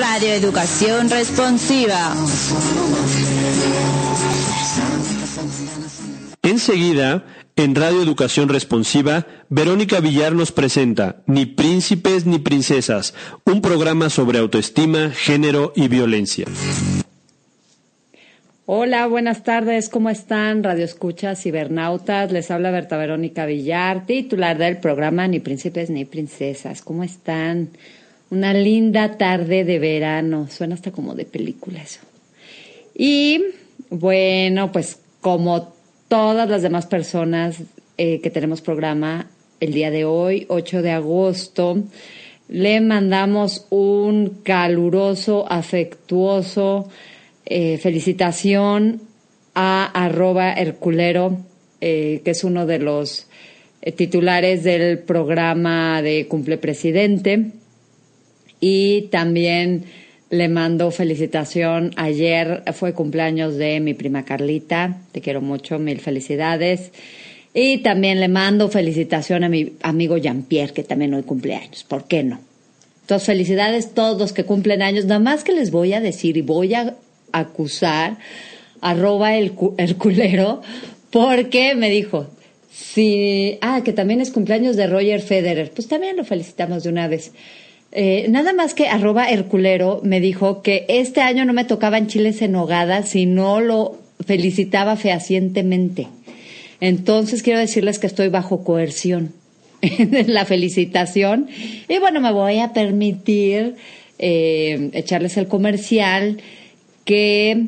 Radio Educación Responsiva. Enseguida, en Radio Educación Responsiva, Verónica Villar nos presenta Ni Príncipes ni Princesas, un programa sobre autoestima, género y violencia. Hola, buenas tardes, ¿cómo están? Radio Escucha Cibernautas, les habla Berta Verónica Villar, titular del programa Ni Príncipes ni Princesas, ¿cómo están? Una linda tarde de verano. Suena hasta como de película eso. Y bueno, pues como todas las demás personas eh, que tenemos programa el día de hoy, 8 de agosto, le mandamos un caluroso, afectuoso eh, felicitación a arroba Herculero, eh, que es uno de los titulares del programa de Cumple Presidente. Y también le mando felicitación. Ayer fue cumpleaños de mi prima Carlita. Te quiero mucho, mil felicidades. Y también le mando felicitación a mi amigo Jean-Pierre, que también hoy cumpleaños. ¿Por qué no? Entonces, felicidades todos los que cumplen años. Nada más que les voy a decir y voy a acusar arroba el, el culero, porque me dijo, si ah, que también es cumpleaños de Roger Federer. Pues también lo felicitamos de una vez. Eh, nada más que arroba Herculero me dijo que este año no me tocaban chiles en hogada si no lo felicitaba fehacientemente. Entonces quiero decirles que estoy bajo coerción en la felicitación. Y bueno, me voy a permitir eh, echarles el comercial que,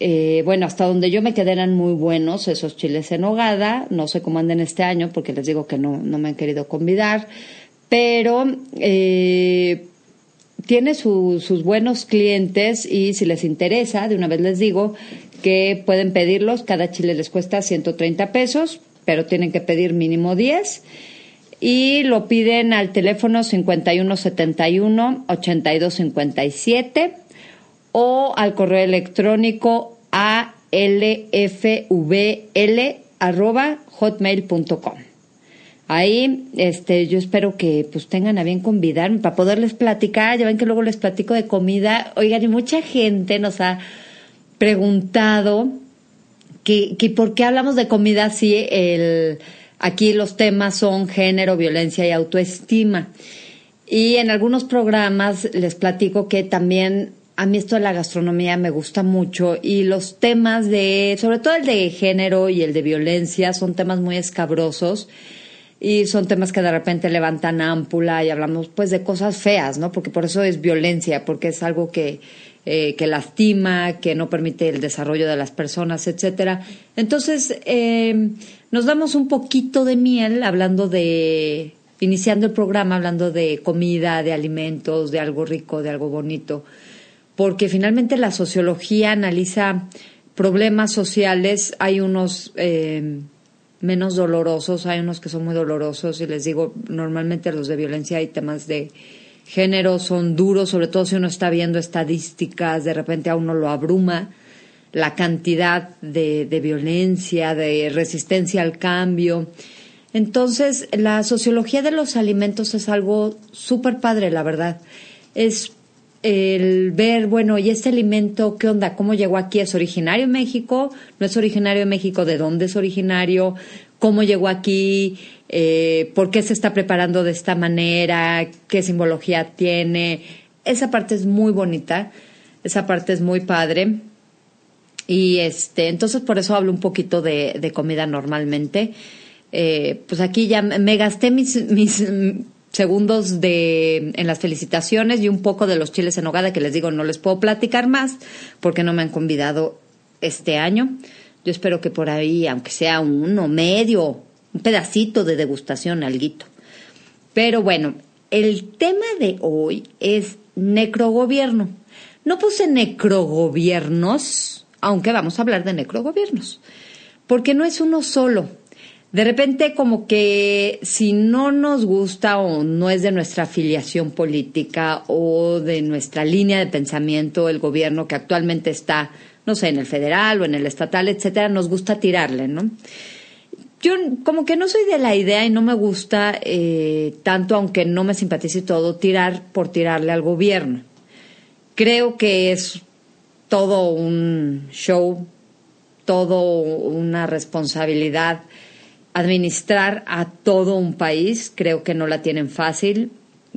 eh, bueno, hasta donde yo me quedé eran muy buenos esos chiles en hogada. No sé cómo anden este año porque les digo que no, no me han querido convidar pero eh, tiene sus buenos clientes y si les interesa, de una vez les digo que pueden pedirlos, cada chile les cuesta 130 pesos, pero tienen que pedir mínimo 10 y lo piden al teléfono 5171-8257 o al correo electrónico alfvl.hotmail.com. Ahí, este, yo espero que pues tengan a bien convidarme para poderles platicar. Ya ven que luego les platico de comida. Oigan, y mucha gente nos ha preguntado que, que por qué hablamos de comida si el, aquí los temas son género, violencia y autoestima. Y en algunos programas les platico que también a mí esto de la gastronomía me gusta mucho y los temas de, sobre todo el de género y el de violencia, son temas muy escabrosos y son temas que de repente levantan ámpula y hablamos pues de cosas feas, ¿no? Porque por eso es violencia, porque es algo que, eh, que lastima, que no permite el desarrollo de las personas, etcétera. Entonces, eh, nos damos un poquito de miel hablando de, iniciando el programa, hablando de comida, de alimentos, de algo rico, de algo bonito, porque finalmente la sociología analiza problemas sociales, hay unos... Eh, menos dolorosos, hay unos que son muy dolorosos y les digo, normalmente los de violencia y temas de género son duros, sobre todo si uno está viendo estadísticas, de repente a uno lo abruma la cantidad de, de violencia, de resistencia al cambio. Entonces, la sociología de los alimentos es algo súper padre, la verdad. Es el ver, bueno, y este alimento, ¿qué onda? ¿Cómo llegó aquí? ¿Es originario de México? ¿No es originario de México? ¿De dónde es originario? ¿Cómo llegó aquí? Eh, ¿Por qué se está preparando de esta manera? ¿Qué simbología tiene? Esa parte es muy bonita, esa parte es muy padre. Y este, entonces por eso hablo un poquito de, comida normalmente. Eh, pues aquí ya me gasté mis segundos de, en las felicitaciones y un poco de los chiles en hogada que les digo no les puedo platicar más porque no me han convidado este año. Yo espero que por ahí, aunque sea uno medio, un pedacito de degustación, alguito. Pero bueno, el tema de hoy es necrogobierno. No puse necrogobiernos, aunque vamos a hablar de necrogobiernos, porque no es uno solo. De repente como que si no nos gusta o no es de nuestra afiliación política o de nuestra línea de pensamiento el gobierno que actualmente está, no sé, en el federal o en el estatal, etcétera, nos gusta tirarle, ¿no? Yo como que no soy de la idea y no me gusta eh, tanto, aunque no me simpatice todo, tirar por tirarle al gobierno. Creo que es todo un show, todo una responsabilidad administrar a todo un país. Creo que no la tienen fácil.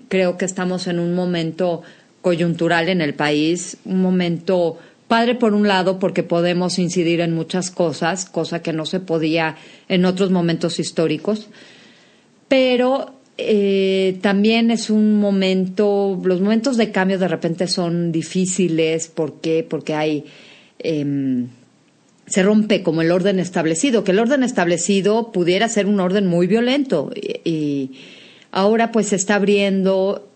Creo que estamos en un momento coyuntural en el país, un momento padre por un lado porque podemos incidir en muchas cosas, cosa que no se podía en otros momentos históricos, pero eh, también es un momento, los momentos de cambio de repente son difíciles, ¿por Porque hay... Em, se rompe como el orden establecido, que el orden establecido pudiera ser un orden muy violento y, ahora pues se está abriendo,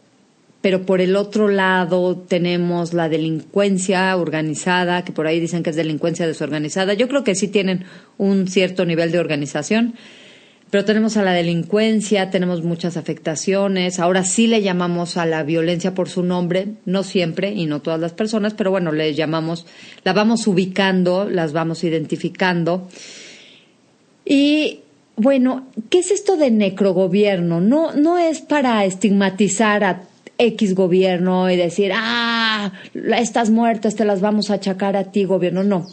pero por el otro lado tenemos la delincuencia organizada, que por ahí dicen que es delincuencia desorganizada. Yo creo que sí tienen un cierto nivel de organización, pero tenemos a la delincuencia, tenemos muchas afectaciones, ahora sí le llamamos a la violencia por su nombre, no siempre y no todas las personas, pero bueno, le llamamos, la vamos ubicando, las vamos identificando. Y bueno, ¿qué es esto de necrogobierno? No, no es para estigmatizar a X gobierno y decir, ah, estas muertes te las vamos a achacar a ti, gobierno. No.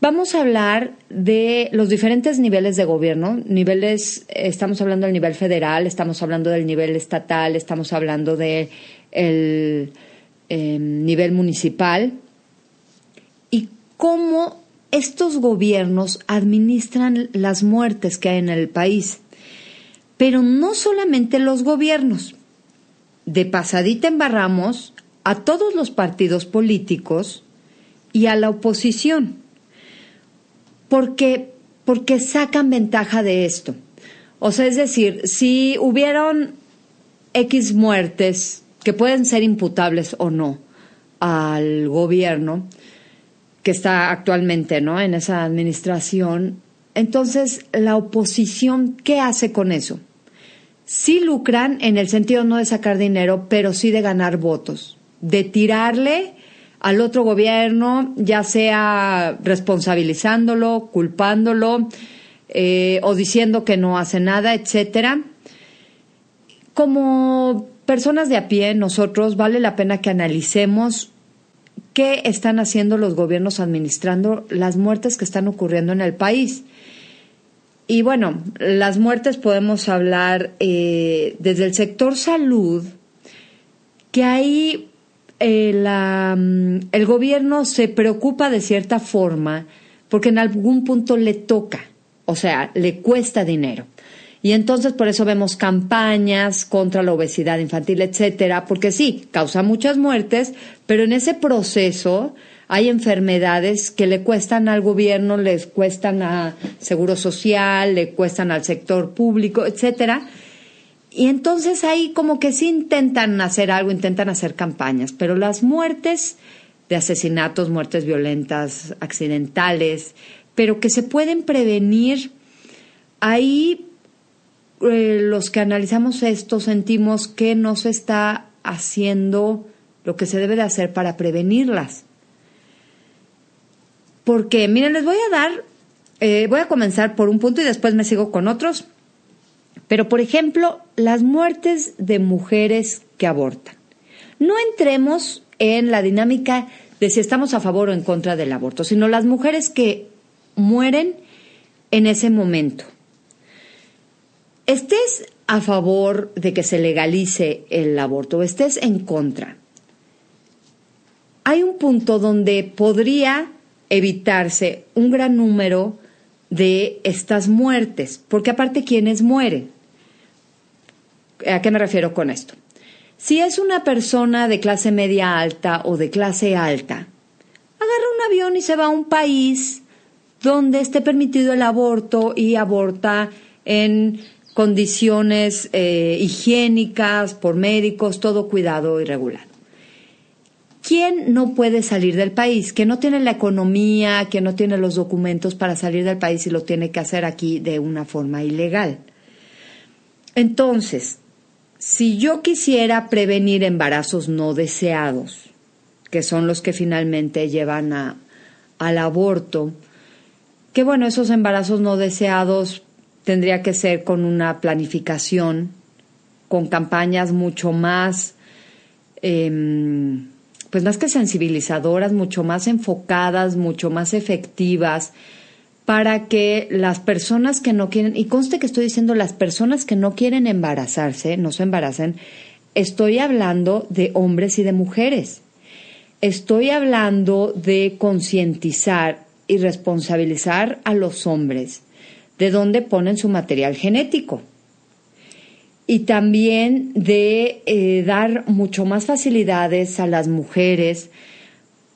Vamos a hablar de los diferentes niveles de gobierno. Niveles, estamos hablando del nivel federal, estamos hablando del nivel estatal, estamos hablando del em, nivel municipal. Y cómo estos gobiernos administran las muertes que hay en el país. Pero no solamente los gobiernos. De pasadita embarramos a todos los partidos políticos y a la oposición porque, porque sacan ventaja de esto. O sea, es decir, si hubieron X muertes que pueden ser imputables o no al gobierno que está actualmente ¿no? en esa administración, entonces la oposición, ¿qué hace con eso? Sí lucran en el sentido no de sacar dinero, pero sí de ganar votos, de tirarle al otro gobierno, ya sea responsabilizándolo, culpándolo eh, o diciendo que no hace nada, etcétera. Como personas de a pie, nosotros vale la pena que analicemos qué están haciendo los gobiernos administrando las muertes que están ocurriendo en el país. Y bueno, las muertes podemos hablar eh, desde el sector salud, que hay... Eh, mm, el gobierno se preocupa de cierta forma porque en algún punto le toca, o sea, le cuesta dinero. Y entonces por eso vemos campañas contra la obesidad infantil, etcétera, porque sí, causa muchas muertes, pero en ese proceso hay enfermedades que le cuestan al gobierno, les cuestan a Seguro Social, le cuestan al sector público, etcétera, y entonces ahí como que sí intentan hacer algo, intentan hacer campañas, pero las muertes de asesinatos, muertes violentas, accidentales, pero que se pueden prevenir, ahí eh, los que analizamos esto sentimos que no se está haciendo lo que se debe de hacer para prevenirlas. Porque, miren, les voy a dar, eh, voy a comenzar por un punto y después me sigo con otros pero, por ejemplo, las muertes de mujeres que abortan. No entremos en la dinámica de si estamos a favor o en contra del aborto, sino las mujeres que mueren en ese momento. Estés a favor de que se legalice el aborto o estés en contra. Hay un punto donde podría evitarse un gran número de estas muertes, porque aparte quienes mueren. ¿A qué me refiero con esto? Si es una persona de clase media alta o de clase alta, agarra un avión y se va a un país donde esté permitido el aborto y aborta en condiciones eh, higiénicas, por médicos, todo cuidado y regulado. ¿Quién no puede salir del país? Que no tiene la economía, que no tiene los documentos para salir del país y lo tiene que hacer aquí de una forma ilegal. Entonces, si yo quisiera prevenir embarazos no deseados, que son los que finalmente llevan a, al aborto, que bueno, esos embarazos no deseados tendría que ser con una planificación, con campañas mucho más, em, pues más que sensibilizadoras, mucho más enfocadas, mucho más efectivas, para que las personas que no quieren, y conste que estoy diciendo las personas que no quieren embarazarse, no se embaracen, estoy hablando de hombres y de mujeres. Estoy hablando de concientizar y responsabilizar a los hombres de dónde ponen su material genético. Y también de eh, dar mucho más facilidades a las mujeres,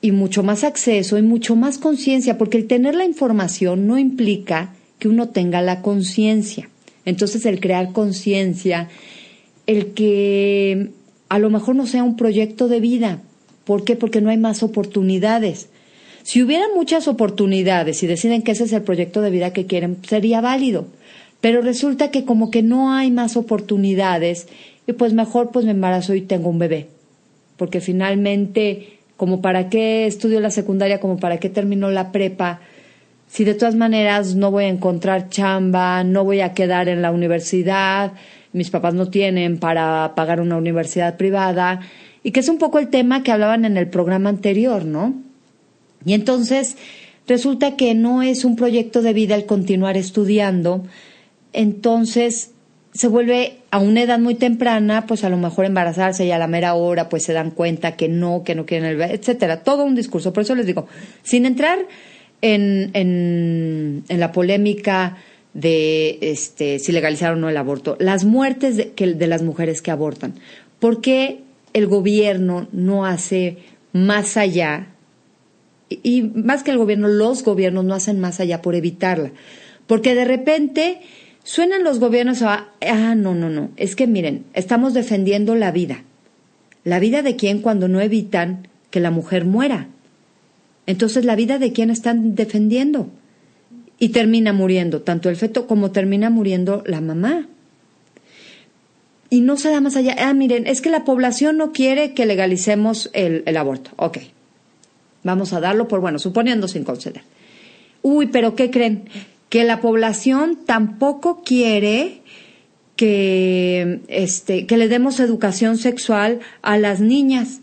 y mucho más acceso y mucho más conciencia, porque el tener la información no implica que uno tenga la conciencia. Entonces el crear conciencia, el que a lo mejor no sea un proyecto de vida. ¿Por qué? Porque no hay más oportunidades. Si hubiera muchas oportunidades y deciden que ese es el proyecto de vida que quieren, sería válido. Pero resulta que como que no hay más oportunidades y pues mejor pues me embarazo y tengo un bebé. Porque finalmente como para qué estudio la secundaria, como para qué terminó la prepa, si de todas maneras no voy a encontrar chamba, no voy a quedar en la universidad, mis papás no tienen para pagar una universidad privada, y que es un poco el tema que hablaban en el programa anterior, ¿no? Y entonces resulta que no es un proyecto de vida el continuar estudiando, entonces se vuelve a una edad muy temprana, pues a lo mejor embarazarse y a la mera hora pues se dan cuenta que no, que no quieren el etcétera. Todo un discurso. Por eso les digo, sin entrar en, la polémica de este, si legalizaron o no el aborto, las muertes de, las mujeres que abortan. ¿Por qué el gobierno no hace más allá? y más que el gobierno, los gobiernos no hacen más allá por evitarla. Porque de repente Suenan los gobiernos a... Ah, no, no, no. Es que miren, estamos defendiendo la vida. ¿La vida de quién cuando no evitan que la mujer muera? Entonces, ¿la vida de quién están defendiendo? Y termina muriendo tanto el feto como termina muriendo la mamá. Y no se da más allá. Ah, miren, es que la población no quiere que legalicemos el, el aborto. Ok. Vamos a darlo por bueno, suponiendo sin conceder. Uy, pero ¿qué creen? que la población tampoco quiere que, este, que le demos educación sexual a las niñas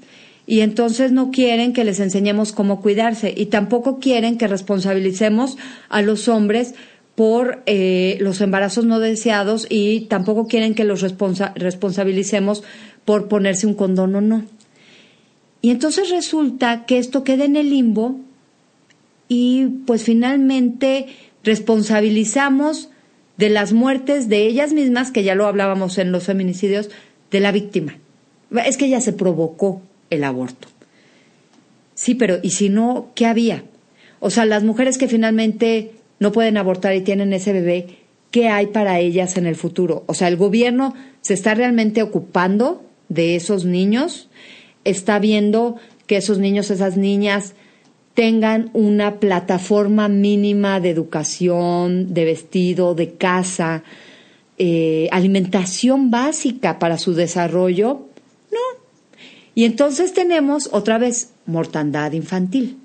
y entonces no quieren que les enseñemos cómo cuidarse y tampoco quieren que responsabilicemos a los hombres por eh, los embarazos no deseados y tampoco quieren que los responsabilicemos por ponerse un condón o no. Y entonces resulta que esto queda en el limbo y pues finalmente responsabilizamos de las muertes de ellas mismas, que ya lo hablábamos en los feminicidios, de la víctima. Es que ella se provocó el aborto. Sí, pero ¿y si no, qué había? O sea, las mujeres que finalmente no pueden abortar y tienen ese bebé, ¿qué hay para ellas en el futuro? O sea, el gobierno se está realmente ocupando de esos niños, está viendo que esos niños, esas niñas tengan una plataforma mínima de educación, de vestido, de casa, eh, alimentación básica para su desarrollo? No. Y entonces tenemos otra vez mortandad infantil.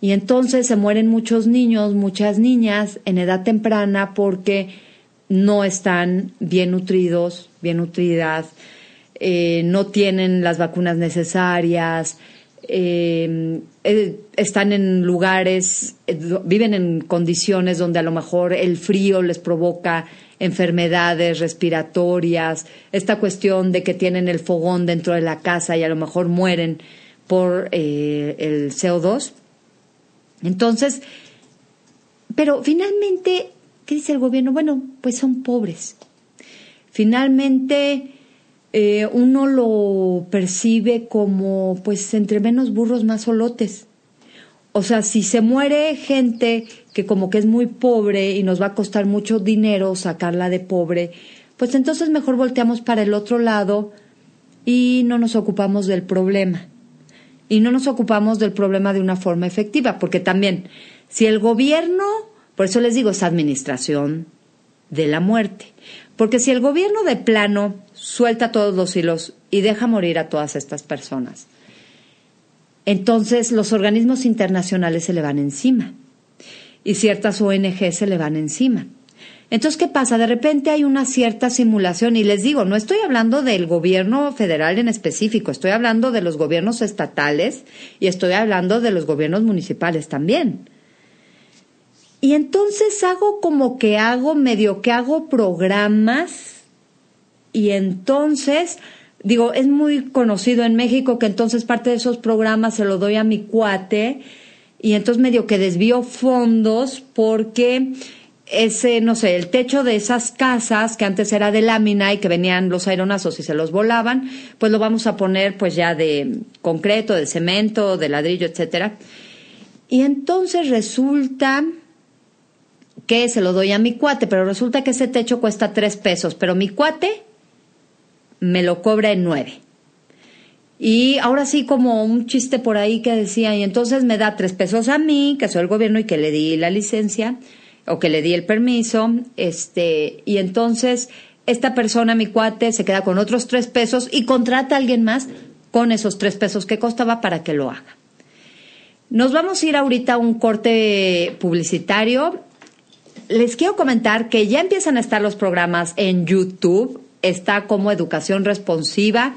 Y entonces se mueren muchos niños, muchas niñas en edad temprana porque no están bien nutridos, bien nutridas, eh, no tienen las vacunas necesarias, eh, eh, están en lugares, eh, viven en condiciones donde a lo mejor el frío les provoca enfermedades respiratorias, esta cuestión de que tienen el fogón dentro de la casa y a lo mejor mueren por eh, el CO2. Entonces, pero finalmente, ¿qué dice el gobierno? Bueno, pues son pobres. Finalmente, eh, uno lo percibe como, pues, entre menos burros, más solotes. O sea, si se muere gente que como que es muy pobre y nos va a costar mucho dinero sacarla de pobre, pues entonces mejor volteamos para el otro lado y no nos ocupamos del problema. Y no nos ocupamos del problema de una forma efectiva, porque también, si el gobierno, por eso les digo, es administración de la muerte, porque si el gobierno de plano suelta todos los hilos y deja morir a todas estas personas. Entonces los organismos internacionales se le van encima y ciertas ONG se le van encima. Entonces, ¿qué pasa? De repente hay una cierta simulación y les digo, no estoy hablando del gobierno federal en específico, estoy hablando de los gobiernos estatales y estoy hablando de los gobiernos municipales también. Y entonces hago como que hago, medio que hago programas y entonces digo, es muy conocido en México que entonces parte de esos programas se lo doy a mi cuate y entonces medio que desvío fondos porque ese, no sé, el techo de esas casas que antes era de lámina y que venían los aeronazos y se los volaban, pues lo vamos a poner pues ya de concreto, de cemento, de ladrillo, etcétera. Y entonces resulta que se lo doy a mi cuate, pero resulta que ese techo cuesta tres pesos, pero mi cuate me lo cobra en nueve. Y ahora sí, como un chiste por ahí que decía, y entonces me da tres pesos a mí, que soy el gobierno y que le di la licencia, o que le di el permiso, este, y entonces esta persona, mi cuate, se queda con otros tres pesos y contrata a alguien más con esos tres pesos que costaba para que lo haga. Nos vamos a ir ahorita a un corte publicitario. Les quiero comentar que ya empiezan a estar los programas en YouTube está como educación responsiva.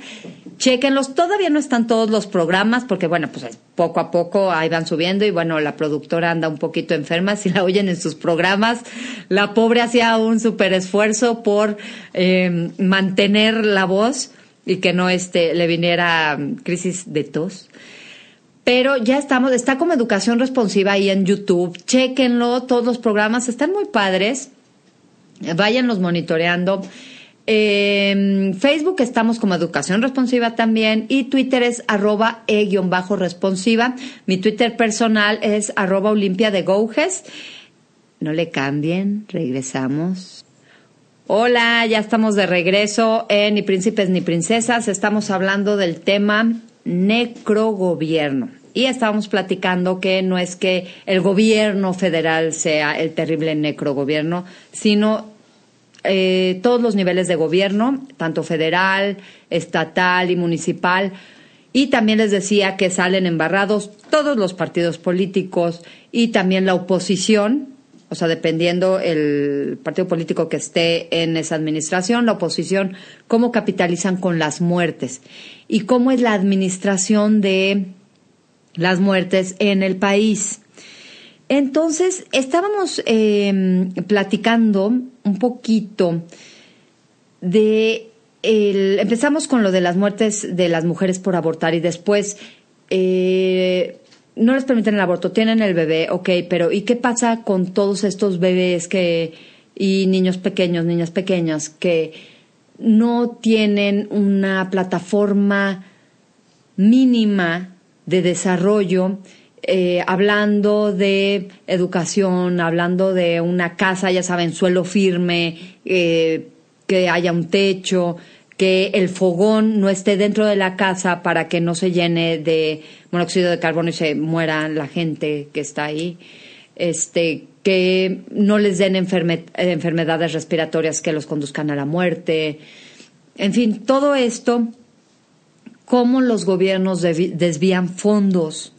Chequenlos, todavía no están todos los programas porque bueno, pues poco a poco ahí van subiendo y bueno, la productora anda un poquito enferma, si la oyen en sus programas, la pobre hacía un super esfuerzo por em, mantener la voz y que no este, le viniera mm, crisis de tos. Pero ya estamos, está como educación responsiva ahí en YouTube, chequenlo, todos los programas están muy padres, váyanlos monitoreando Em, Facebook estamos como Educación Responsiva también y Twitter es arroba e-responsiva. Mi Twitter personal es arroba Olimpia de No le cambien, regresamos. Hola, ya estamos de regreso en Ni Príncipes ni Princesas. Estamos hablando del tema necrogobierno y estábamos platicando que no es que el gobierno federal sea el terrible necrogobierno, sino eh, todos los niveles de gobierno, tanto federal, estatal y municipal. Y también les decía que salen embarrados todos los partidos políticos y también la oposición, o sea, dependiendo el partido político que esté en esa administración, la oposición, cómo capitalizan con las muertes y cómo es la administración de las muertes en el país. Entonces, estábamos em, platicando un poquito de... empezamos con lo de las muertes de las mujeres por abortar y después eh, no les permiten el aborto, tienen el bebé, ok, pero ¿y qué pasa con todos estos bebés que y niños pequeños, niñas pequeñas que no tienen una plataforma mínima de desarrollo eh, hablando de educación, hablando de una casa, ya saben, suelo firme, eh, que haya un techo, que el fogón no esté dentro de la casa para que no se llene de monóxido de carbono y se muera la gente que está ahí. Este, que no les den enfermedades respiratorias que los conduzcan a la muerte. En fin, todo esto, cómo los gobiernos desvían fondos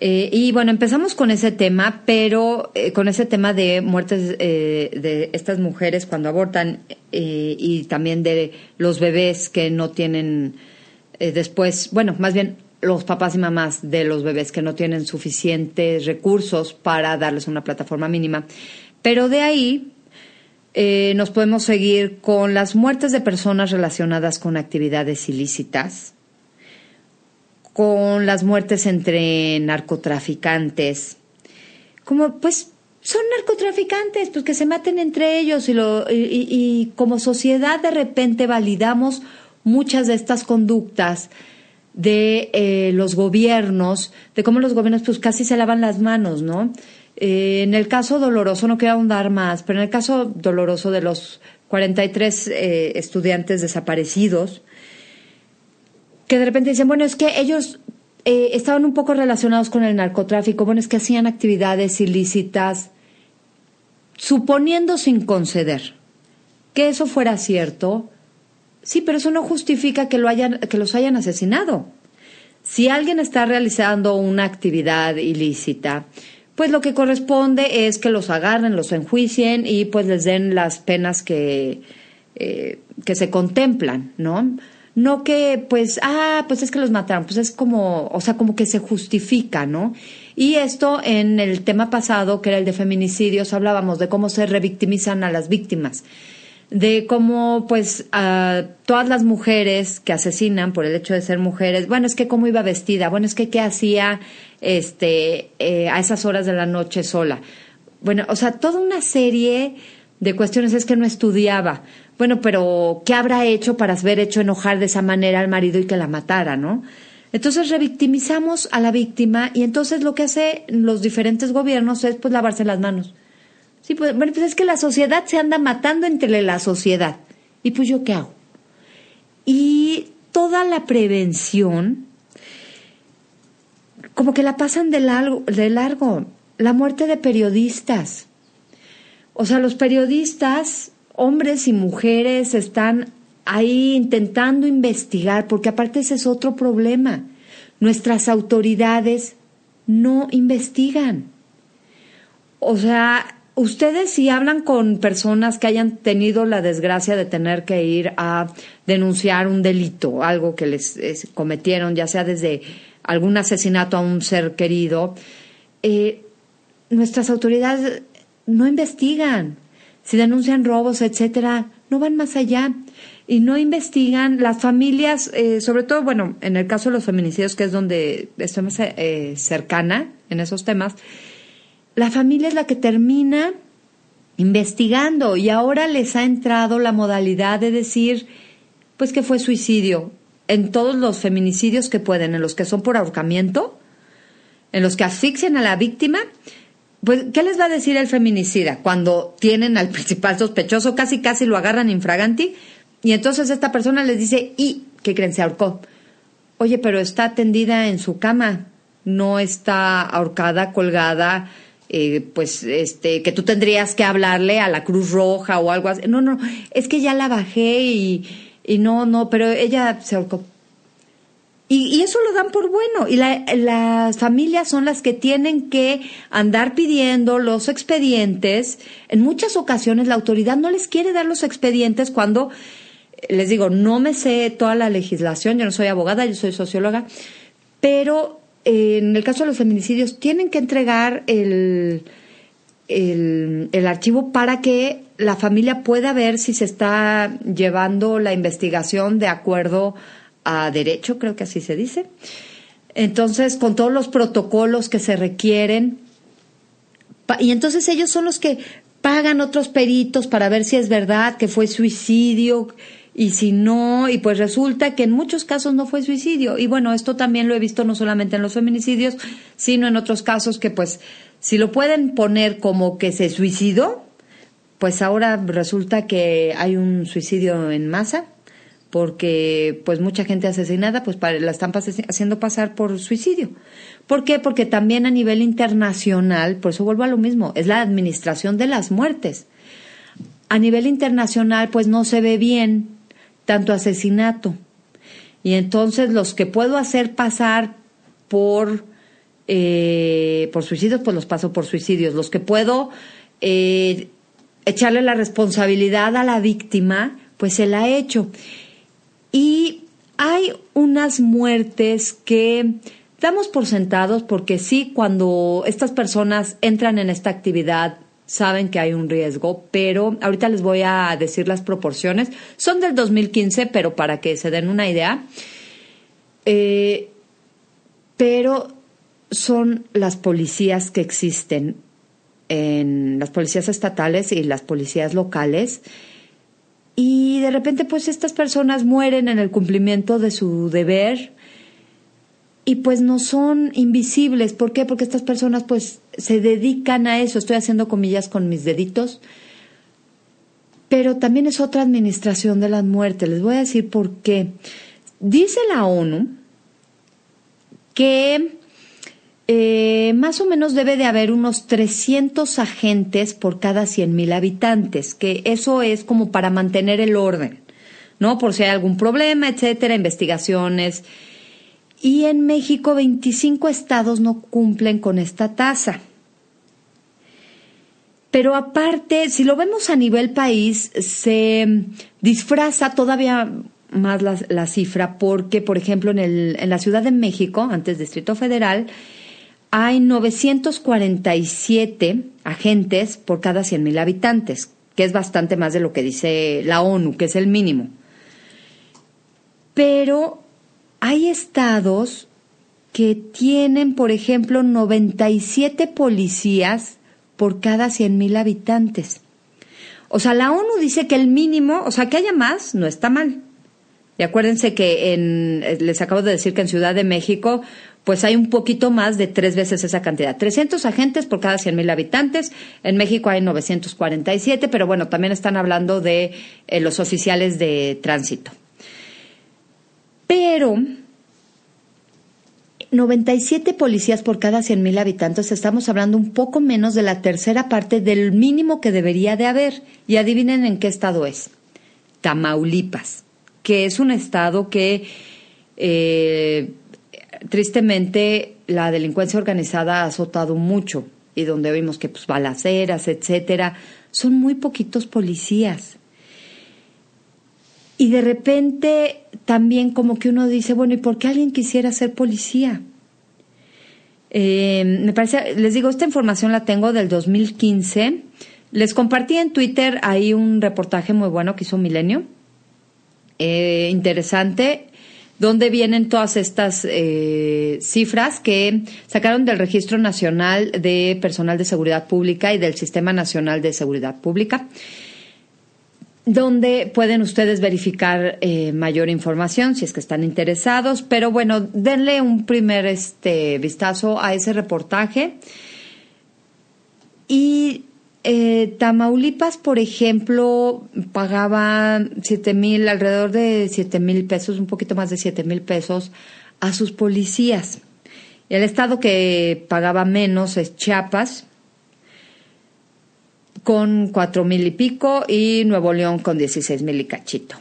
eh, y bueno, empezamos con ese tema, pero eh, con ese tema de muertes eh, de estas mujeres cuando abortan y también de los bebés que no tienen después, bueno, más bien los papás y mamás de los bebés que no tienen suficientes recursos para darles una plataforma mínima. Pero de ahí nos podemos seguir con las muertes de personas relacionadas con actividades ilícitas con las muertes entre narcotraficantes. Como, pues, son narcotraficantes, pues que se maten entre ellos y, lo, y, como sociedad de repente validamos muchas de estas conductas de eh, los gobiernos, de cómo los gobiernos pues casi se lavan las manos, ¿no? Eh, en el caso doloroso, no quiero ahondar más, pero en el caso doloroso de los 43 eh, estudiantes desaparecidos, que de repente dicen, bueno, es que ellos eh, estaban un poco relacionados con el narcotráfico, bueno, es que hacían actividades ilícitas, suponiendo sin conceder que eso fuera cierto, sí, pero eso no justifica que, lo hayan, que los hayan asesinado. Si alguien está realizando una actividad ilícita, pues lo que corresponde es que los agarren, los enjuicien y pues les den las penas que, eh, que se contemplan, ¿no? No que, pues, ah, pues es que los mataron, pues es como, o sea, como que se justifica, ¿no? Y esto en el tema pasado, que era el de feminicidios, hablábamos de cómo se revictimizan a las víctimas, de cómo, pues, todas las mujeres que asesinan por el hecho de ser mujeres, bueno, es que cómo iba vestida, bueno, es que qué hacía este, eh, a esas horas de la noche sola. Bueno, o sea, toda una serie de cuestiones es que no estudiaba. Bueno, pero ¿qué habrá hecho para haber hecho enojar de esa manera al marido y que la matara, no? Entonces revictimizamos a la víctima y entonces lo que hacen los diferentes gobiernos es pues lavarse las manos. Sí, pues, bueno, pues es que la sociedad se anda matando entre la sociedad. ¿Y pues yo qué hago? Y toda la prevención, como que la pasan de largo. De largo. La muerte de periodistas, o sea, los periodistas, hombres y mujeres, están ahí intentando investigar, porque aparte ese es otro problema. Nuestras autoridades no investigan. O sea, ustedes si hablan con personas que hayan tenido la desgracia de tener que ir a denunciar un delito, algo que les cometieron, ya sea desde algún asesinato a un ser querido, eh, nuestras autoridades no investigan. Si denuncian robos, etcétera, no van más allá y no investigan. Las familias, eh, sobre todo, bueno, en el caso de los feminicidios, que es donde estoy más eh, cercana en esos temas, la familia es la que termina investigando y ahora les ha entrado la modalidad de decir, pues que fue suicidio. En todos los feminicidios que pueden, en los que son por ahorcamiento, en los que asfixian a la víctima, pues, ¿qué les va a decir el feminicida cuando tienen al principal sospechoso, casi casi lo agarran infraganti? Y entonces esta persona les dice, ¿y qué creen? Se ahorcó. Oye, pero está tendida en su cama, no está ahorcada, colgada, eh, pues este, que tú tendrías que hablarle a la Cruz Roja o algo así. No, no, es que ya la bajé y, y no, no, pero ella se ahorcó. Y, eso lo dan por bueno. Y las familias son las que tienen que andar pidiendo los expedientes. En muchas ocasiones la autoridad no les quiere dar los expedientes cuando, eh, les digo, no me sé toda la legislación, yo no soy abogada, yo soy socióloga, pero eh, en el caso de los feminicidios tienen que entregar el, el, archivo para que la familia pueda ver si se está llevando la investigación de acuerdo a derecho, creo que así se dice. Entonces, con todos los protocolos que se requieren. Y entonces ellos son los que pagan otros peritos para ver si es verdad que fue suicidio y si no, y pues resulta que en muchos casos no fue suicidio. Y bueno, esto también lo he visto no solamente en los feminicidios, sino en otros casos que pues si lo pueden poner como que se suicidó, pues ahora resulta que hay un suicidio en masa porque pues mucha gente asesinada pues para, la están haciendo pasar por suicidio. ¿Por qué? Porque también a nivel internacional, por eso vuelvo a lo mismo, es la administración de las muertes. A nivel internacional pues no se ve bien tanto asesinato. Y entonces los que puedo hacer pasar por, eh, por suicidios, pues los paso por suicidios. Los que puedo eh, echarle la responsabilidad a la víctima, pues se la he hecho. Y hay unas muertes que damos por sentados porque sí, cuando estas personas entran en esta actividad saben que hay un riesgo, pero ahorita les voy a decir las proporciones. Son del 2015, pero para que se den una idea. Eh, pero son las policías que existen en las policías estatales y las policías locales y de repente, pues estas personas mueren en el cumplimiento de su deber y pues no son invisibles. ¿Por qué? Porque estas personas pues se dedican a eso. Estoy haciendo comillas con mis deditos. Pero también es otra administración de las muertes. Les voy a decir por qué. Dice la ONU que eh, más o menos debe de haber unos 300 agentes por cada mil habitantes, que eso es como para mantener el orden, ¿no? Por si hay algún problema, etcétera, investigaciones. Y en México 25 estados no cumplen con esta tasa. Pero aparte, si lo vemos a nivel país, se disfraza todavía más la, cifra porque, por ejemplo, en la Ciudad de México, antes Distrito Federal, hay 947 agentes por cada 100.000 habitantes, que es bastante más de lo que dice la ONU, que es el mínimo. Pero hay estados que tienen, por ejemplo, 97 policías por cada 100.000 habitantes. O sea, la ONU dice que el mínimo, o sea, que haya más, no está mal. Y acuérdense que en, les acabo de decir que en Ciudad de México pues hay un poquito más de tres veces esa cantidad. 300 agentes por cada 100 mil habitantes. En México hay 947, pero bueno, también están hablando de eh, los oficiales de tránsito. Pero 97 policías por cada 100 mil habitantes, estamos hablando un poco menos de la tercera parte del mínimo que debería de haber. Y adivinen en qué estado es. Tamaulipas, que es un estado que... Eh, tristemente la delincuencia organizada ha azotado mucho y donde vimos que pues balaceras, etcétera, son muy poquitos policías. Y de repente también como que uno dice, bueno, ¿y por qué alguien quisiera ser policía? Eh, me parece, les digo, esta información la tengo del 2015. Les compartí en Twitter ahí un reportaje muy bueno que hizo Milenio. Eh, interesante donde vienen todas estas eh, cifras que sacaron del Registro Nacional de Personal de Seguridad Pública y del Sistema Nacional de Seguridad Pública, donde pueden ustedes verificar eh, mayor información si es que están interesados. Pero bueno, denle un primer este, vistazo a ese reportaje. Y eh, Tamaulipas, por ejemplo, pagaba siete mil, alrededor de siete mil pesos, un poquito más de siete mil pesos a sus policías. El estado que pagaba menos es Chiapas, con cuatro mil y pico, y Nuevo León con dieciséis mil y cachito.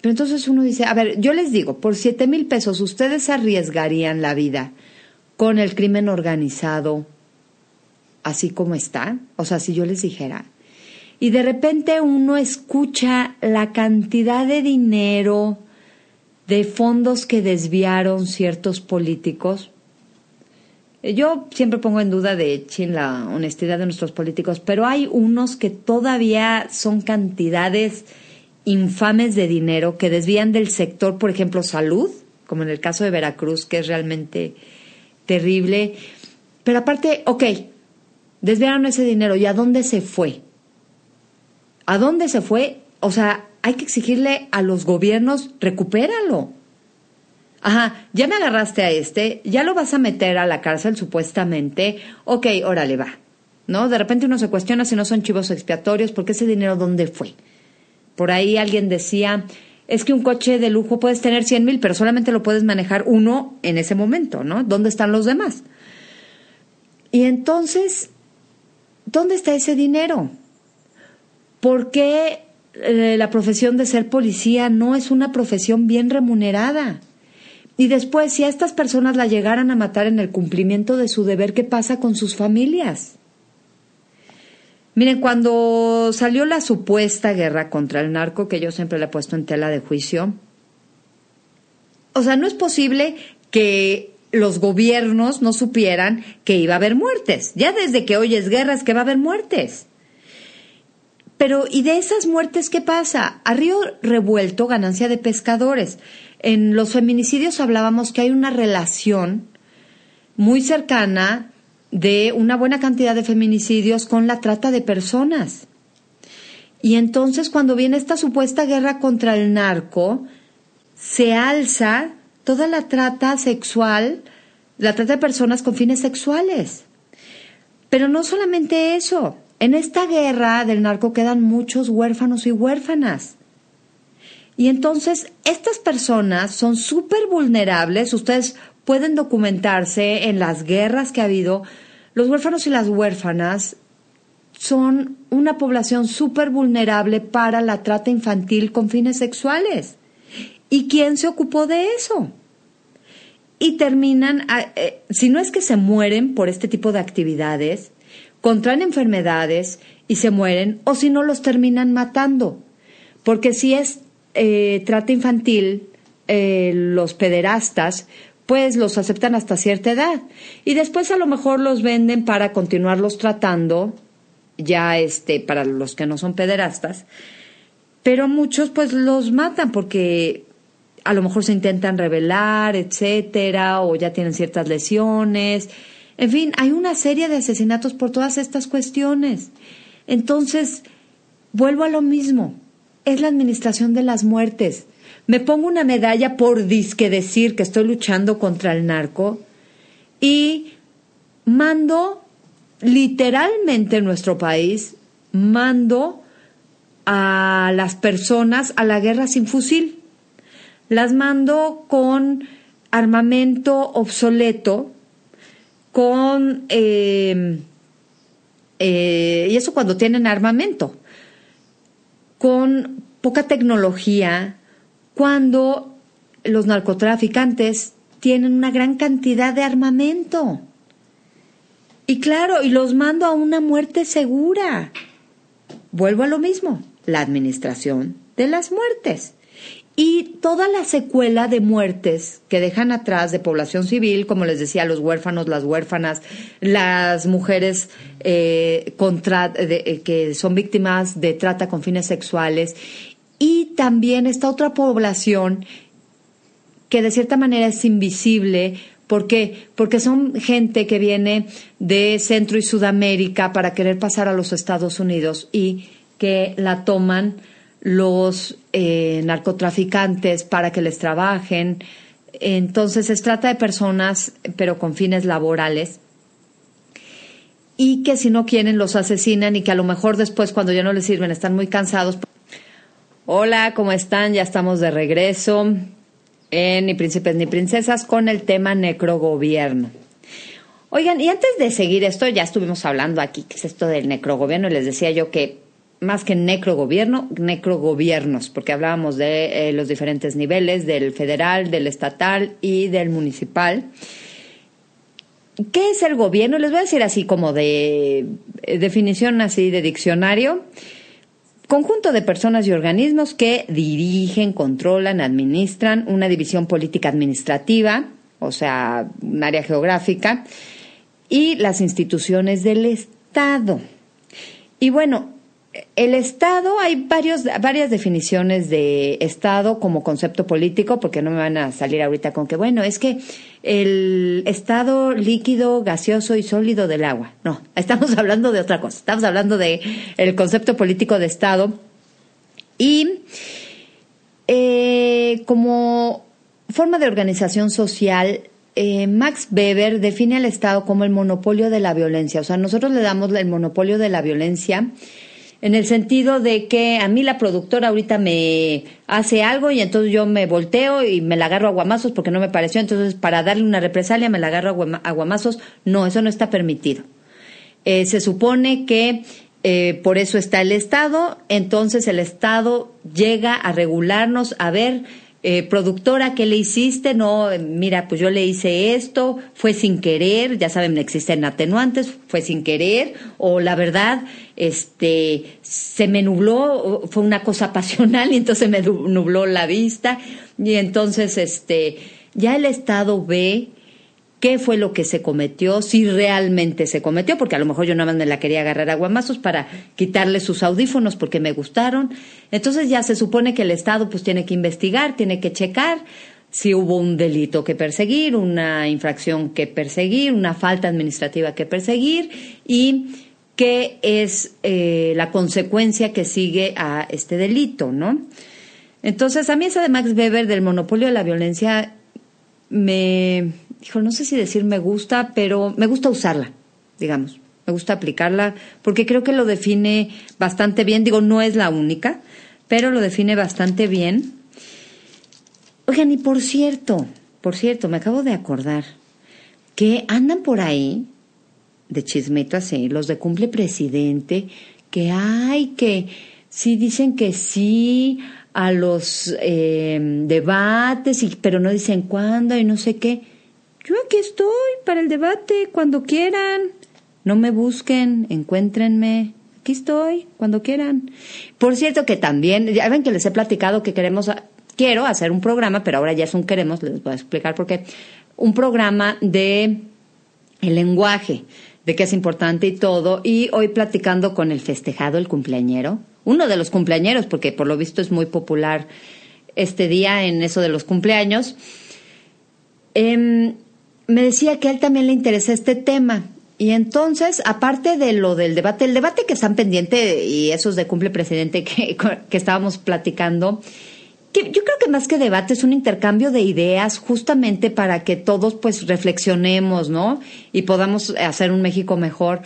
Pero entonces uno dice, a ver, yo les digo, por siete mil pesos ustedes arriesgarían la vida con el crimen organizado, así como está, o sea, si yo les dijera, y de repente uno escucha la cantidad de dinero, de fondos que desviaron ciertos políticos, eh, yo siempre pongo en duda de chin la honestidad de nuestros políticos, pero hay unos que todavía son cantidades infames de dinero que desvían del sector, por ejemplo, salud, como en el caso de Veracruz, que es realmente terrible. Pero aparte, ok, desviaron ese dinero y a dónde se fue. ¿A dónde se fue? O sea, hay que exigirle a los gobiernos, recupéralo. Ajá, ya me agarraste a este, ya lo vas a meter a la cárcel supuestamente. Ok, órale, va. ¿No? De repente uno se cuestiona si no son chivos expiatorios, porque ese dinero dónde fue. Por ahí alguien decía, es que un coche de lujo puedes tener 100 mil, pero solamente lo puedes manejar uno en ese momento, ¿no? ¿Dónde están los demás? Y entonces ¿dónde está ese dinero? ¿Por qué eh, la profesión de ser policía no es una profesión bien remunerada? Y después, si a estas personas la llegaran a matar en el cumplimiento de su deber, ¿qué pasa con sus familias? Miren, cuando salió la supuesta guerra contra el narco, que yo siempre le he puesto en tela de juicio, o sea, no es posible que los gobiernos no supieran que iba a haber muertes. Ya desde que oyes guerras que va a haber muertes. Pero, ¿y de esas muertes qué pasa? A río revuelto, ganancia de pescadores. En los feminicidios hablábamos que hay una relación muy cercana de una buena cantidad de feminicidios con la trata de personas. Y entonces cuando viene esta supuesta guerra contra el narco, se alza toda la trata sexual, la trata de personas con fines sexuales. Pero no solamente eso, en esta guerra del narco quedan muchos huérfanos y huérfanas. Y entonces estas personas son súper vulnerables, ustedes pueden documentarse en las guerras que ha habido, los huérfanos y las huérfanas son una población súper vulnerable para la trata infantil con fines sexuales. ¿Y quién se ocupó de eso? Y terminan, ah, eh, si no es que se mueren por este tipo de actividades, contraen enfermedades y se mueren, o si no los terminan matando. Porque si es eh, trata infantil, eh, los pederastas, pues los aceptan hasta cierta edad. Y después a lo mejor los venden para continuarlos tratando, ya este, para los que no son pederastas. Pero muchos pues los matan porque a lo mejor se intentan revelar, etcétera, o ya tienen ciertas lesiones. En fin, hay una serie de asesinatos por todas estas cuestiones. Entonces, vuelvo a lo mismo. Es la administración de las muertes. Me pongo una medalla por disque decir que estoy luchando contra el narco y mando literalmente nuestro país mando a las personas a la guerra sin fusil las mando con armamento obsoleto, con... Em, eh, y eso cuando tienen armamento, con poca tecnología, cuando los narcotraficantes tienen una gran cantidad de armamento. Y claro, y los mando a una muerte segura. Vuelvo a lo mismo, la administración de las muertes y toda la secuela de muertes que dejan atrás de población civil, como les decía, los huérfanos, las huérfanas, las mujeres eh, eh, que son víctimas de trata con fines sexuales, y también esta otra población que de cierta manera es invisible. ¿Por Porque son gente que viene de Centro y Sudamérica para querer pasar a los Estados Unidos y que la toman los eh, narcotraficantes para que les trabajen. Entonces se trata de personas, pero con fines laborales. Y que si no quieren los asesinan y que a lo mejor después cuando ya no les sirven están muy cansados. Hola, ¿cómo están? Ya estamos de regreso en Ni Príncipes ni Princesas con el tema necrogobierno. Oigan, y antes de seguir esto, ya estuvimos hablando aquí, que es esto del necrogobierno, y les decía yo que más que necrogobierno, necrogobiernos, porque hablábamos de eh, los diferentes niveles, del federal, del estatal y del municipal. ¿Qué es el gobierno? Les voy a decir así como de eh, definición así de diccionario. Conjunto de personas y organismos que dirigen, controlan, administran una división política administrativa, o sea, un área geográfica, y las instituciones del Estado. Y bueno, el Estado, hay varias definiciones de Estado como concepto político, porque no me van a salir ahorita con que, bueno, es que el estado líquido, gaseoso y sólido del agua. No, estamos hablando de otra cosa. Estamos hablando de el concepto político de Estado. Y eh, como forma de organización social, eh, Max Weber define al Estado como el monopolio de la violencia. O sea, nosotros le damos el monopolio de la violencia en el sentido de que a mí la productora ahorita me hace algo y entonces yo me volteo y me la agarro a guamazos porque no me pareció, entonces para darle una represalia me la agarro a guamazos. No, eso no está permitido. Eh, se supone que eh, por eso está el Estado, entonces el Estado llega a regularnos, a ver eh, productora, que le hiciste? No, mira, pues yo le hice esto, fue sin querer, ya saben, existen atenuantes, fue sin querer, o la verdad, este, se me nubló, fue una cosa pasional y entonces me nubló la vista, y entonces, este, ya el Estado ve qué fue lo que se cometió, si realmente se cometió, porque a lo mejor yo nada más me la quería agarrar a guamazos para quitarle sus audífonos porque me gustaron. Entonces ya se supone que el Estado pues tiene que investigar, tiene que checar si hubo un delito que perseguir, una infracción que perseguir, una falta administrativa que perseguir y qué es eh, la consecuencia que sigue a este delito, ¿no? Entonces, a mí esa de Max Weber del monopolio de la violencia me, Dijo, no sé si decir me gusta, pero me gusta usarla, digamos. Me gusta aplicarla porque creo que lo define bastante bien. Digo, no es la única, pero lo define bastante bien. Oigan, y por cierto, por cierto, me acabo de acordar que andan por ahí, de chismito así, los de cumple presidente, que hay que, sí dicen que sí a los eh, debates, y, pero no dicen cuándo y no sé qué. Yo aquí estoy para el debate cuando quieran. No me busquen, encuéntrenme. Aquí estoy cuando quieran. Por cierto que también, ya ven que les he platicado que queremos, quiero hacer un programa, pero ahora ya es un queremos, les voy a explicar por qué. Un programa de el lenguaje, de qué es importante y todo. Y hoy platicando con el festejado, el cumpleañero, uno de los cumpleañeros, porque por lo visto es muy popular este día en eso de los cumpleaños. Em, me decía que a él también le interesa este tema. Y entonces, aparte de lo del debate, el debate que están pendiente y eso es de cumple presidente que, que estábamos platicando, que yo creo que más que debate es un intercambio de ideas justamente para que todos pues reflexionemos, ¿no? Y podamos hacer un México mejor.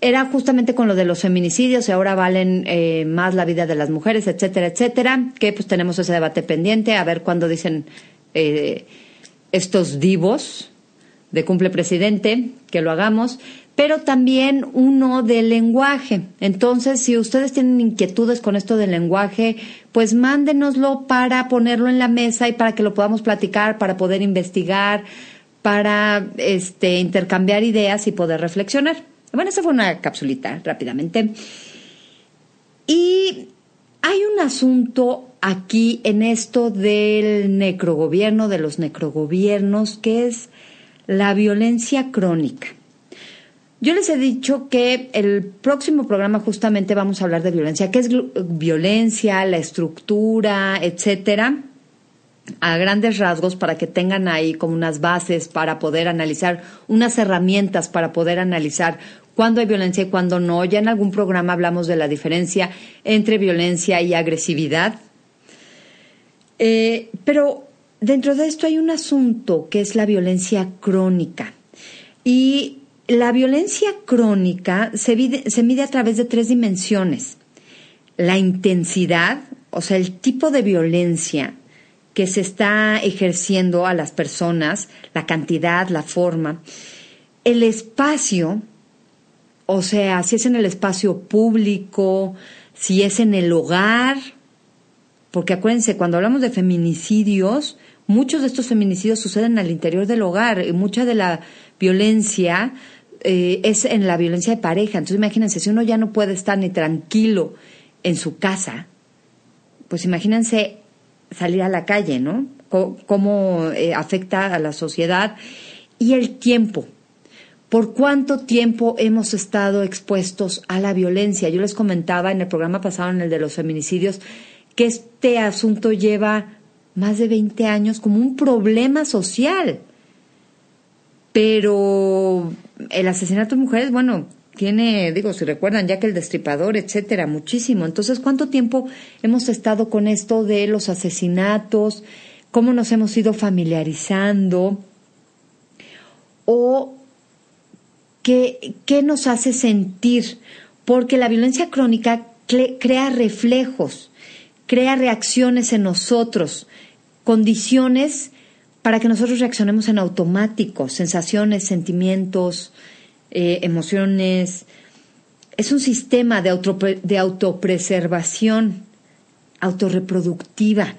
Era justamente con lo de los feminicidios y ahora valen eh, más la vida de las mujeres, etcétera, etcétera, que pues tenemos ese debate pendiente, a ver cuándo dicen eh, estos divos de cumple presidente, que lo hagamos, pero también uno del lenguaje. Entonces, si ustedes tienen inquietudes con esto del lenguaje, pues mándenoslo para ponerlo en la mesa y para que lo podamos platicar, para poder investigar, para este, intercambiar ideas y poder reflexionar. Bueno, esa fue una capsulita rápidamente. Y hay un asunto aquí en esto del necrogobierno, de los necrogobiernos, que es la violencia crónica. Yo les he dicho que el próximo programa justamente vamos a hablar de violencia, qué es violencia, la estructura, etcétera, a grandes rasgos para que tengan ahí como unas bases para poder analizar, unas herramientas para poder analizar cuándo hay violencia y cuándo no. Ya en algún programa hablamos de la diferencia entre violencia y agresividad. Eh, pero Dentro de esto hay un asunto que es la violencia crónica. Y la violencia crónica se mide, se mide a través de tres dimensiones. La intensidad, o sea, el tipo de violencia que se está ejerciendo a las personas, la cantidad, la forma, el espacio, o sea, si es en el espacio público, si es en el hogar, porque acuérdense, cuando hablamos de feminicidios, Muchos de estos feminicidios suceden al interior del hogar. Y Mucha de la violencia eh, es en la violencia de pareja. Entonces imagínense, si uno ya no puede estar ni tranquilo en su casa, pues imagínense salir a la calle, ¿no? cómo eh, afecta a la sociedad y el tiempo. ¿Por cuánto tiempo hemos estado expuestos a la violencia? Yo les comentaba en el programa pasado, en el de los feminicidios, que este asunto lleva más de 20 años como un problema social. Pero el asesinato de mujeres, bueno, tiene, digo, si recuerdan, ya que el destripador, etcétera, muchísimo. Entonces, ¿cuánto tiempo hemos estado con esto de los asesinatos? ¿Cómo nos hemos ido familiarizando? ¿O qué, qué nos hace sentir? Porque la violencia crónica crea reflejos, crea reacciones en nosotros condiciones para que nosotros reaccionemos en automático, sensaciones, sentimientos, eh, emociones. Es un sistema de, de autopreservación, autorreproductiva.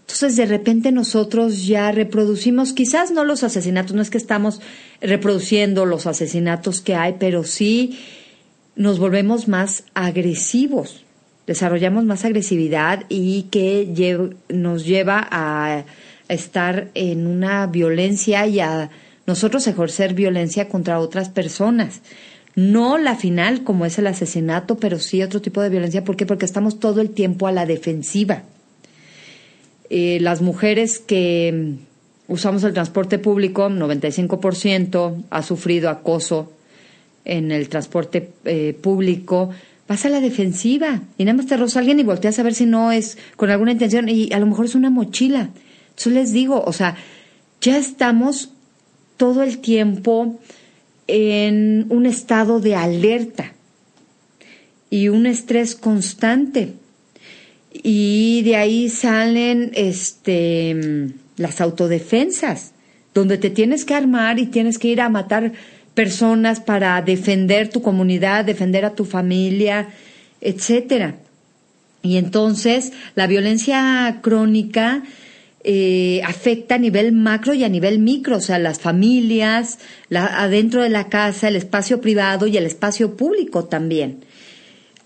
Entonces, de repente nosotros ya reproducimos, quizás no los asesinatos, no es que estamos reproduciendo los asesinatos que hay, pero sí nos volvemos más agresivos desarrollamos más agresividad y que nos lleva a estar en una violencia y a nosotros ejercer violencia contra otras personas. No la final, como es el asesinato, pero sí otro tipo de violencia. ¿Por qué? Porque estamos todo el tiempo a la defensiva. Eh, las mujeres que usamos el transporte público, 95% ha sufrido acoso en el transporte eh, público, vas a la defensiva y nada más te roza alguien y volteas a ver si no es con alguna intención y a lo mejor es una mochila. eso les digo, o sea, ya estamos todo el tiempo en un estado de alerta y un estrés constante. Y de ahí salen este, las autodefensas, donde te tienes que armar y tienes que ir a matar personas para defender tu comunidad, defender a tu familia, etcétera. Y entonces la violencia crónica eh, afecta a nivel macro y a nivel micro, o sea, las familias, la, adentro de la casa, el espacio privado y el espacio público también.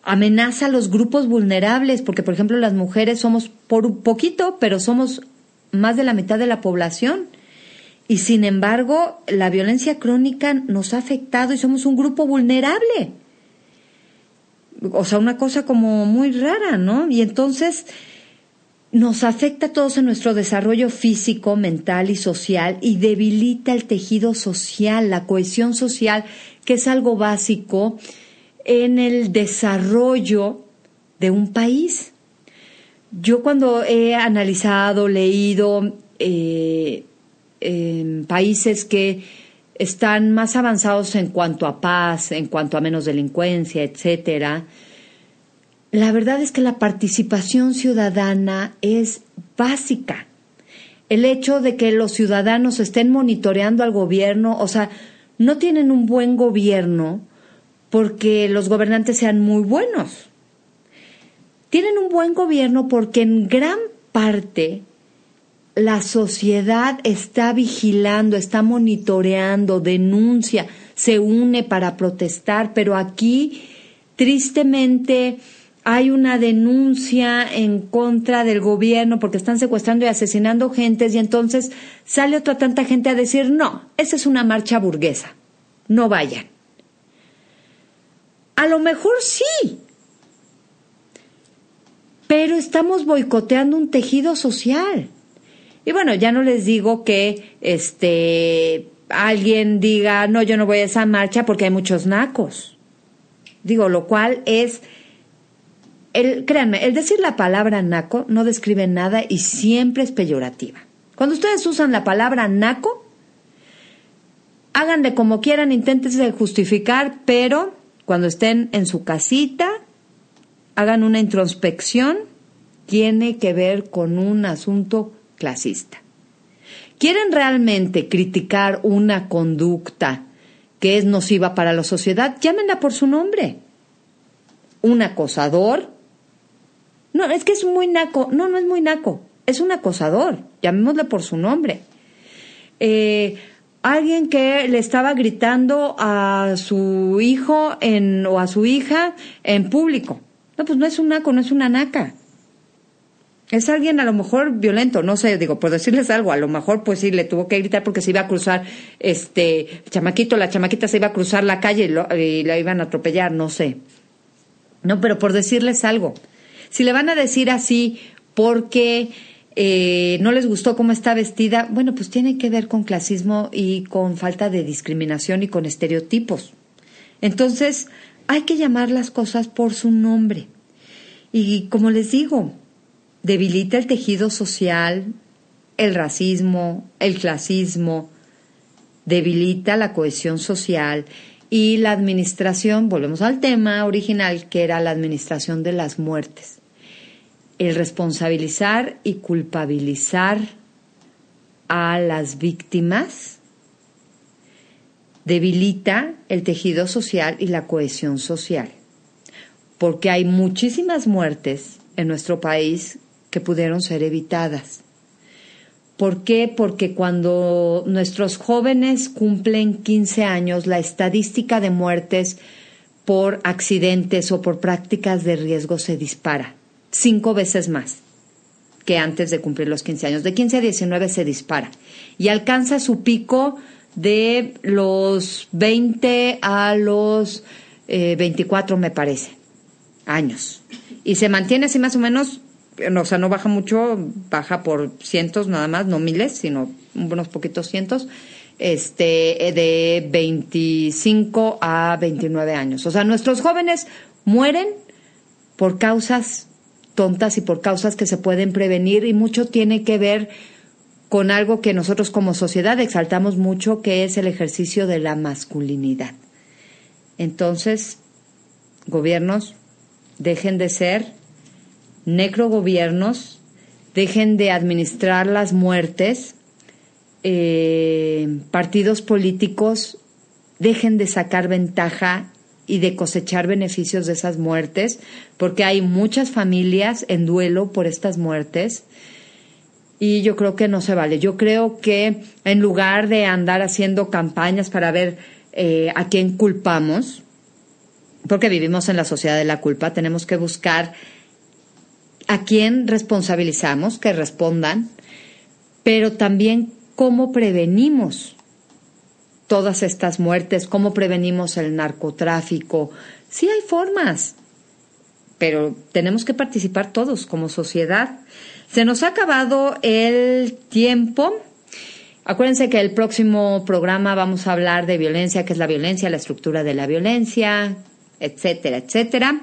Amenaza a los grupos vulnerables, porque por ejemplo las mujeres somos por un poquito, pero somos más de la mitad de la población y sin embargo, la violencia crónica nos ha afectado y somos un grupo vulnerable. O sea, una cosa como muy rara, ¿no? Y entonces nos afecta a todos en nuestro desarrollo físico, mental y social y debilita el tejido social, la cohesión social, que es algo básico en el desarrollo de un país. Yo cuando he analizado, leído, eh, países que están más avanzados en cuanto a paz, en cuanto a menos delincuencia, etcétera, la verdad es que la participación ciudadana es básica. El hecho de que los ciudadanos estén monitoreando al gobierno, o sea, no tienen un buen gobierno porque los gobernantes sean muy buenos. Tienen un buen gobierno porque en gran parte la sociedad está vigilando, está monitoreando, denuncia, se une para protestar, pero aquí tristemente hay una denuncia en contra del gobierno porque están secuestrando y asesinando gentes y entonces sale otra tanta gente a decir, no, esa es una marcha burguesa, no vayan. A lo mejor sí, pero estamos boicoteando un tejido social. Y bueno, ya no les digo que este alguien diga, no, yo no voy a esa marcha porque hay muchos nacos. Digo, lo cual es, el, créanme, el decir la palabra naco no describe nada y siempre es peyorativa. Cuando ustedes usan la palabra naco, háganle como quieran, inténtense justificar, pero cuando estén en su casita, hagan una introspección, tiene que ver con un asunto clasista. ¿Quieren realmente criticar una conducta que es nociva para la sociedad? Llámenla por su nombre. Un acosador. No, es que es muy naco. No, no es muy naco. Es un acosador. Llamémosle por su nombre. Eh, alguien que le estaba gritando a su hijo en, o a su hija en público. No, pues no es un naco, no es una naca es alguien a lo mejor violento, no sé, digo, por decirles algo, a lo mejor pues sí le tuvo que gritar porque se iba a cruzar, este, chamaquito, la chamaquita se iba a cruzar la calle y, la iban a atropellar, no sé. No, pero por decirles algo, si le van a decir así porque eh, no les gustó cómo está vestida, bueno, pues tiene que ver con clasismo y con falta de discriminación y con estereotipos. Entonces, hay que llamar las cosas por su nombre. Y como les digo, debilita el tejido social, el racismo, el clasismo, debilita la cohesión social y la administración, volvemos al tema original, que era la administración de las muertes. El responsabilizar y culpabilizar a las víctimas debilita el tejido social y la cohesión social, porque hay muchísimas muertes en nuestro país que pudieron ser evitadas. ¿Por qué? Porque cuando nuestros jóvenes cumplen 15 años, la estadística de muertes por accidentes o por prácticas de riesgo se dispara cinco veces más que antes de cumplir los 15 años. De 15 a 19 se dispara y alcanza su pico de los 20 a los 24, eh, me parece, años. Y se mantiene así más o menos o sea, no baja mucho, baja por cientos nada más, no miles, sino unos poquitos cientos, este, de 25 a 29 años. O sea, nuestros jóvenes mueren por causas tontas y por causas que se pueden prevenir y mucho tiene que ver con algo que nosotros como sociedad exaltamos mucho, que es el ejercicio de la masculinidad. Entonces, gobiernos, dejen de ser necrogobiernos, dejen de administrar las muertes, eh, partidos políticos dejen de sacar ventaja y de cosechar beneficios de esas muertes, porque hay muchas familias en duelo por estas muertes y yo creo que no se vale. Yo creo que en lugar de andar haciendo campañas para ver eh, a quién culpamos, porque vivimos en la sociedad de la culpa, tenemos que buscar a quién responsabilizamos que respondan, pero también cómo prevenimos todas estas muertes, cómo prevenimos el narcotráfico. Sí hay formas, pero tenemos que participar todos como sociedad. Se nos ha acabado el tiempo. Acuérdense que el próximo programa vamos a hablar de violencia, que es la violencia, la estructura de la violencia, etcétera, etcétera.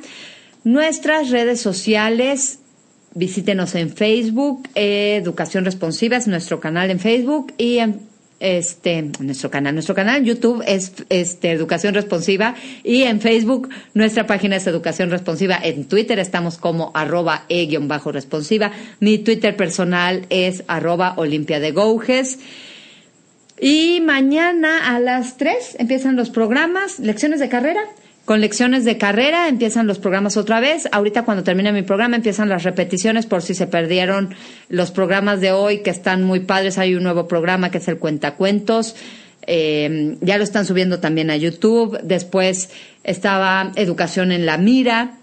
Nuestras redes sociales Visítenos en Facebook, eh, Educación Responsiva es nuestro canal en Facebook y en este nuestro canal, nuestro canal en YouTube es este Educación Responsiva y en Facebook nuestra página es Educación Responsiva, en Twitter estamos como arroba e-responsiva, mi Twitter personal es arroba Olimpia de Gouges. Y mañana a las 3 empiezan los programas, lecciones de carrera con lecciones de carrera, empiezan los programas otra vez. Ahorita cuando termine mi programa empiezan las repeticiones por si se perdieron los programas de hoy que están muy padres. Hay un nuevo programa que es el Cuentacuentos. Eh, ya lo están subiendo también a YouTube. Después estaba Educación en la Mira,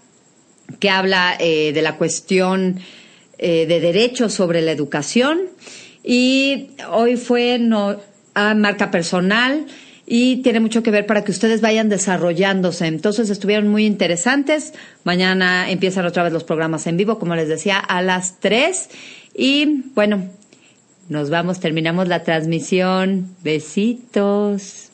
que habla eh, de la cuestión eh, de derechos sobre la educación. Y hoy fue a marca personal y tiene mucho que ver para que ustedes vayan desarrollándose. Entonces estuvieron muy interesantes. Mañana empiezan otra vez los programas en vivo, como les decía, a las 3. Y bueno, nos vamos, terminamos la transmisión. Besitos.